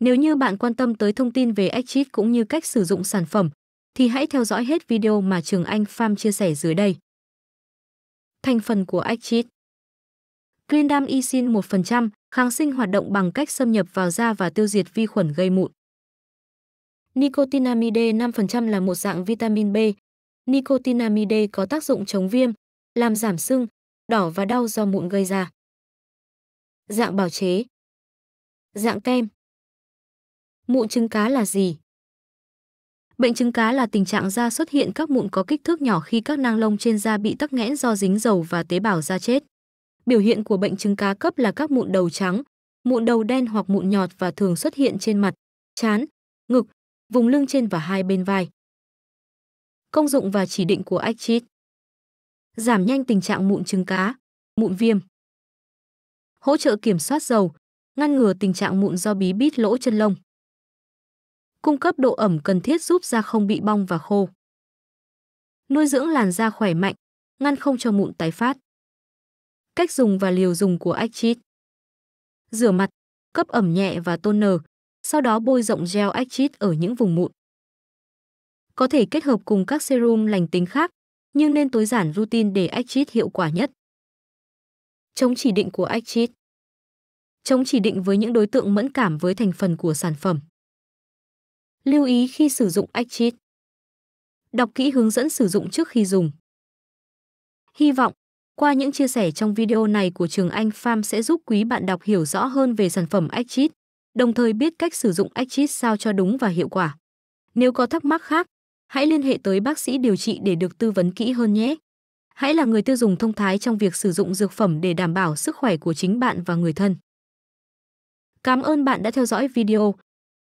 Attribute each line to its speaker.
Speaker 1: Nếu như bạn quan tâm tới thông tin về exit cũng như cách sử dụng sản phẩm, thì hãy theo dõi hết video mà Trường Anh Farm chia sẻ dưới đây. Thành phần của exit Grindam Isin 1%, kháng sinh hoạt động bằng cách xâm nhập vào da và tiêu diệt vi khuẩn gây mụn. Nicotinamide 5% là một dạng vitamin B. Nicotinamide có tác dụng chống viêm, làm giảm sưng, đỏ và đau do mụn gây ra. Dạng bào chế Dạng kem Mụn trứng cá là gì? Bệnh trứng cá là tình trạng da xuất hiện các mụn có kích thước nhỏ khi các nang lông trên da bị tắc nghẽn do dính dầu và tế bào da chết. Biểu hiện của bệnh trứng cá cấp là các mụn đầu trắng, mụn đầu đen hoặc mụn nhọt và thường xuất hiện trên mặt, chán, ngực, vùng lưng trên và hai bên vai. Công dụng và chỉ định của axit Giảm nhanh tình trạng mụn trứng cá, mụn viêm. Hỗ trợ kiểm soát dầu, ngăn ngừa tình trạng mụn do bí bít lỗ chân lông cung cấp độ ẩm cần thiết giúp da không bị bong và khô. Nuôi dưỡng làn da khỏe mạnh, ngăn không cho mụn tái phát. Cách dùng và liều dùng của Actrid. Rửa mặt, cấp ẩm nhẹ và toner, sau đó bôi rộng gel Actrid ở những vùng mụn. Có thể kết hợp cùng các serum lành tính khác, nhưng nên tối giản routine để Actrid hiệu quả nhất. Chống chỉ định của Actrid. Chống chỉ định với những đối tượng mẫn cảm với thành phần của sản phẩm. Lưu ý khi sử dụng Exit. Đọc kỹ hướng dẫn sử dụng trước khi dùng. Hy vọng, qua những chia sẻ trong video này của Trường Anh Farm sẽ giúp quý bạn đọc hiểu rõ hơn về sản phẩm Exit, đồng thời biết cách sử dụng Exit sao cho đúng và hiệu quả. Nếu có thắc mắc khác, hãy liên hệ tới bác sĩ điều trị để được tư vấn kỹ hơn nhé. Hãy là người tiêu dùng thông thái trong việc sử dụng dược phẩm để đảm bảo sức khỏe của chính bạn và người thân. Cảm ơn bạn đã theo dõi video.